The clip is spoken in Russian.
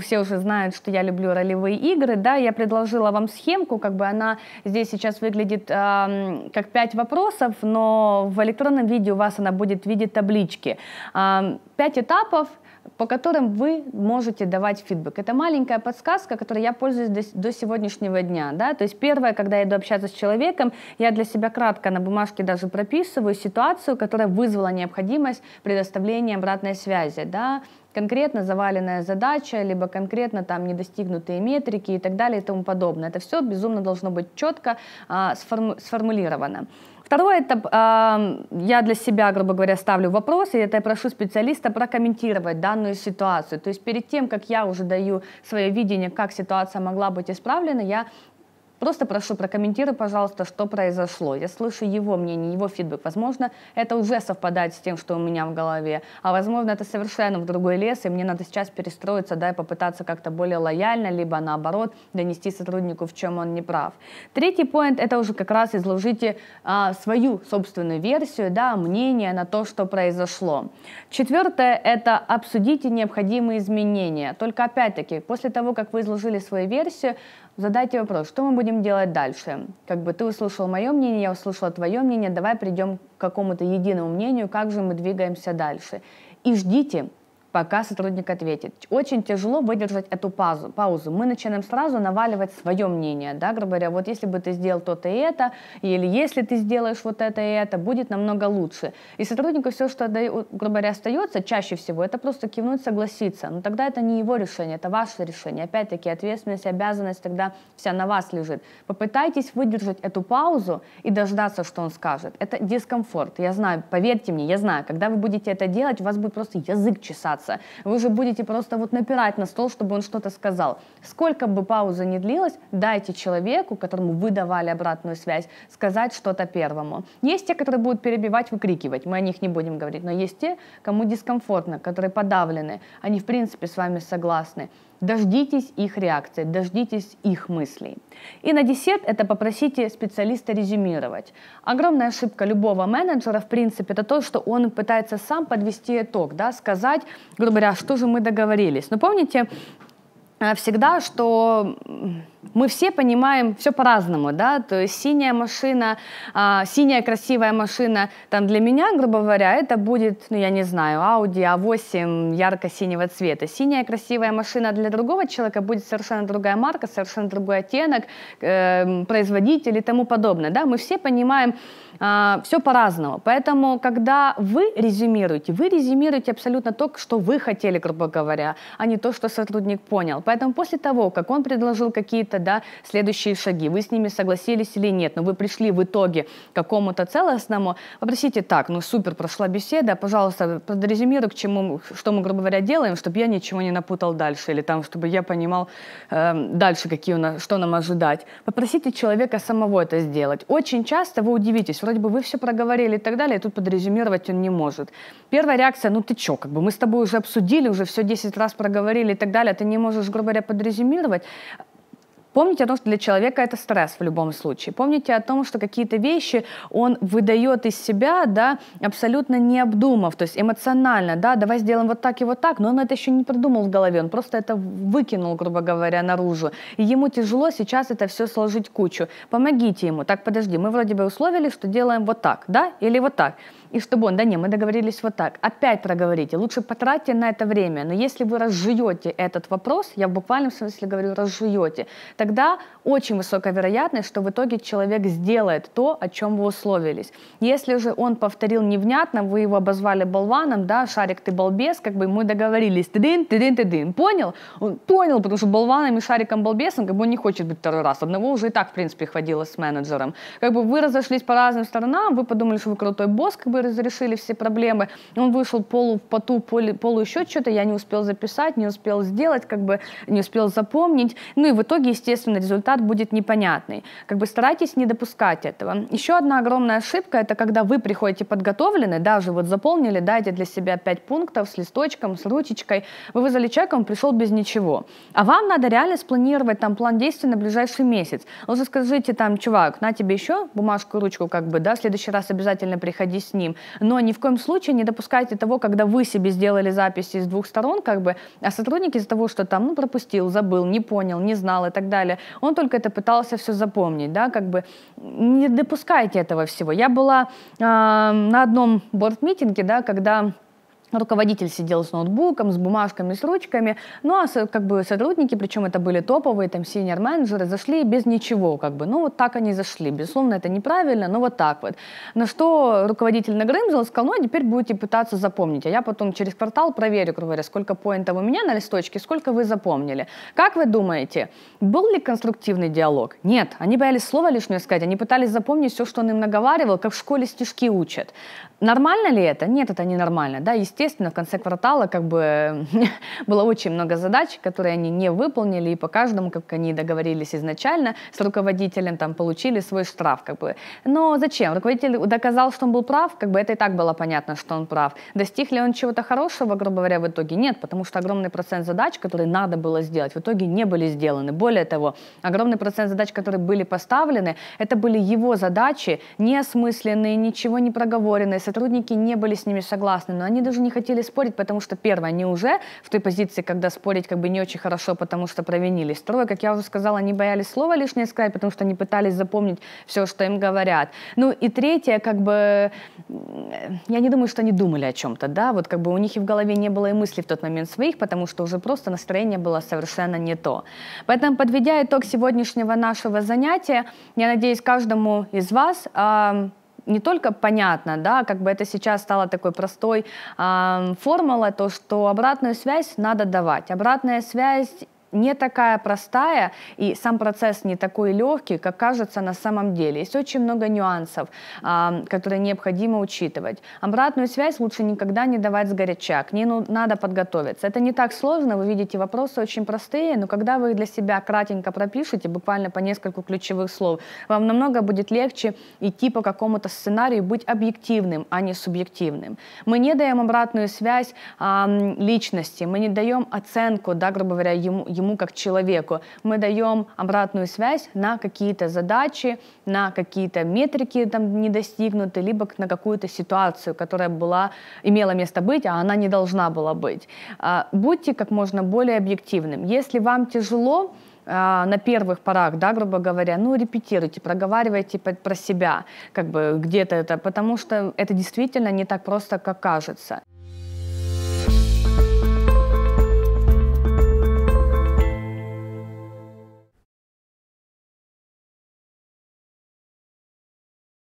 все уже знают, что я люблю ролевые игры, да, я предложила вам схемку, как бы она здесь сейчас выглядит э, как пять вопросов, но в электронном виде у вас она будет в виде таблички. Э, пять этапов, по которым вы можете давать фидбэк. Это маленькая подсказка, которой я пользуюсь до, до сегодняшнего дня. Да? То есть первое, когда я иду общаться с человеком, я для себя кратко на бумажке даже прописываю ситуацию, которая вызвала необходимость предоставления обратной связи. Да? конкретно заваленная задача, либо конкретно там недостигнутые метрики и так далее и тому подобное. Это все безумно должно быть четко а, сформу- сформулировано. Второй этап, э, я для себя, грубо говоря, ставлю вопрос, и это я прошу специалиста прокомментировать данную ситуацию. То есть перед тем, как я уже даю свое видение, как ситуация могла быть исправлена, я Просто прошу, прокомментируй, пожалуйста, что произошло. Я слышу его мнение, его фидбэк. Возможно, это уже совпадает с тем, что у меня в голове, а возможно, это совершенно в другой лес, и мне надо сейчас перестроиться, да, и попытаться как-то более лояльно, либо наоборот, донести сотруднику, в чем он не прав. Третий поинт, это уже как раз изложите а, свою собственную версию, да, мнение на то, что произошло. Четвертое, это обсудите необходимые изменения. Только опять-таки, после того, как вы изложили свою версию, Задайте вопрос, что мы будем делать дальше? Как бы ты услышал мое мнение, я услышала твое мнение, давай придем к какому-то единому мнению, как же мы двигаемся дальше. И ждите, пока сотрудник ответит. Очень тяжело выдержать эту паузу. паузу. Мы начинаем сразу наваливать свое мнение, да, грубо говоря, вот если бы ты сделал то-то и это, или если ты сделаешь вот это и это, будет намного лучше. И сотруднику все, что, грубо говоря, остается, чаще всего, это просто кивнуть, согласиться. Но тогда это не его решение, это ваше решение. Опять-таки, ответственность, обязанность тогда вся на вас лежит. Попытайтесь выдержать эту паузу и дождаться, что он скажет. Это дискомфорт. Я знаю, поверьте мне, я знаю, когда вы будете это делать, у вас будет просто язык чесаться общаться. Вы же будете просто вот напирать на стол, чтобы он что-то сказал. Сколько бы пауза не длилась, дайте человеку, которому вы давали обратную связь, сказать что-то первому. Есть те, которые будут перебивать, выкрикивать, мы о них не будем говорить, но есть те, кому дискомфортно, которые подавлены, они в принципе с вами согласны. Дождитесь их реакции, дождитесь их мыслей. И на десерт это попросите специалиста резюмировать. Огромная ошибка любого менеджера, в принципе, это то, что он пытается сам подвести итог, да, сказать, грубо говоря, «А что же мы договорились. Но помните э, всегда, что мы все понимаем все по-разному, да, то есть синяя машина, а, синяя красивая машина, там для меня, грубо говоря, это будет, ну я не знаю, Audi A8 ярко-синего цвета. Синяя красивая машина для другого человека будет совершенно другая марка, совершенно другой оттенок, э, производитель и тому подобное, да, мы все понимаем э, а, все по-разному, поэтому когда вы резюмируете, вы резюмируете абсолютно то, что вы хотели, грубо говоря, а не то, что сотрудник понял, поэтому после того, как он предложил какие-то какие-то да, следующие шаги. Вы с ними согласились или нет, но вы пришли в итоге к какому-то целостному. Попросите так, ну супер, прошла беседа, пожалуйста, подрезюмируй, к чему, что мы, грубо говоря, делаем, чтобы я ничего не напутал дальше, или там, чтобы я понимал э, дальше, какие у нас, что нам ожидать. Попросите человека самого это сделать. Очень часто вы удивитесь, вроде бы вы все проговорили и так далее, и тут подрезюмировать он не может. Первая реакция, ну ты чё, как бы мы с тобой уже обсудили, уже все 10 раз проговорили и так далее, ты не можешь, грубо говоря, подрезюмировать. Помните о том, что для человека это стресс в любом случае. Помните о том, что какие-то вещи он выдает из себя, да, абсолютно не обдумав, то есть эмоционально, да, давай сделаем вот так и вот так, но он это еще не продумал в голове, он просто это выкинул, грубо говоря, наружу. И ему тяжело сейчас это все сложить кучу. Помогите ему. Так, подожди, мы вроде бы условились, что делаем вот так, да, или вот так и чтобы он, да не, мы договорились вот так, опять проговорите, лучше потратьте на это время, но если вы разжуете этот вопрос, я в буквальном смысле говорю разжуете, тогда очень высокая вероятность, что в итоге человек сделает то, о чем вы условились. Если же он повторил невнятно, вы его обозвали болваном, да, шарик ты балбес, как бы мы договорились, ты дын, ты дын, ты дын, понял? Он понял, потому что болваном и шариком балбесом, как бы он не хочет быть второй раз, одного уже и так, в принципе, хватило с менеджером. Как бы вы разошлись по разным сторонам, вы подумали, что вы крутой босс, как бы разрешили все проблемы. Он вышел полу в поту, полу, полу еще что-то, я не успел записать, не успел сделать, как бы не успел запомнить. Ну и в итоге, естественно, результат будет непонятный. Как бы старайтесь не допускать этого. Еще одна огромная ошибка, это когда вы приходите подготовлены, даже вот заполнили, дайте для себя пять пунктов с листочком, с ручечкой, вы вызвали человека, он пришел без ничего. А вам надо реально спланировать там план действий на ближайший месяц. Лучше скажите там, чувак, на тебе еще бумажку ручку, как бы, да, в следующий раз обязательно приходи с ним. Но ни в коем случае не допускайте того, когда вы себе сделали записи из двух сторон, как бы, а сотрудник из-за того, что там ну, пропустил, забыл, не понял, не знал и так далее, он только это пытался все запомнить, да, как бы не допускайте этого всего. Я была э, на одном борт-митинге, да, когда ну, руководитель сидел с ноутбуком, с бумажками, с ручками, ну а как бы сотрудники, причем это были топовые, там, senior менеджеры, зашли без ничего, как бы, ну вот так они зашли, безусловно, это неправильно, но вот так вот. На что руководитель нагрымзил, сказал, ну а теперь будете пытаться запомнить, а я потом через квартал проверю, грубо говоря, сколько поинтов у меня на листочке, сколько вы запомнили. Как вы думаете, был ли конструктивный диалог? Нет, они боялись слова лишнее сказать, они пытались запомнить все, что он им наговаривал, как в школе стишки учат. Нормально ли это? Нет, это не нормально, да, естественно, естественно, в конце квартала как бы было очень много задач, которые они не выполнили, и по каждому, как они договорились изначально с руководителем, там, получили свой штраф, как бы. Но зачем? Руководитель доказал, что он был прав, как бы это и так было понятно, что он прав. Достиг ли он чего-то хорошего, грубо говоря, в итоге? Нет, потому что огромный процент задач, которые надо было сделать, в итоге не были сделаны. Более того, огромный процент задач, которые были поставлены, это были его задачи, неосмысленные, ничего не проговоренные, сотрудники не были с ними согласны, но они даже не хотели спорить, потому что, первое, они уже в той позиции, когда спорить как бы не очень хорошо, потому что провинились. Второе, как я уже сказала, они боялись слова лишнее сказать, потому что они пытались запомнить все, что им говорят. Ну и третье, как бы, я не думаю, что они думали о чем-то, да, вот как бы у них и в голове не было и мыслей в тот момент своих, потому что уже просто настроение было совершенно не то. Поэтому, подведя итог сегодняшнего нашего занятия, я надеюсь, каждому из вас не только понятно, да, как бы это сейчас стало такой простой э, формулой, то, что обратную связь надо давать. Обратная связь не такая простая, и сам процесс не такой легкий, как кажется на самом деле. Есть очень много нюансов, а, которые необходимо учитывать. Обратную связь лучше никогда не давать сгоряча, к ней ну, надо подготовиться. Это не так сложно, вы видите, вопросы очень простые, но когда вы их для себя кратенько пропишете, буквально по несколько ключевых слов, вам намного будет легче идти по какому-то сценарию, быть объективным, а не субъективным. Мы не даем обратную связь личности, мы не даем оценку, да, грубо говоря, ему ему как человеку. Мы даем обратную связь на какие-то задачи, на какие-то метрики там не достигнуты, либо на какую-то ситуацию, которая была, имела место быть, а она не должна была быть. А, будьте как можно более объективным. Если вам тяжело, а, на первых порах, да, грубо говоря, ну, репетируйте, проговаривайте про себя, как бы где-то это, потому что это действительно не так просто, как кажется.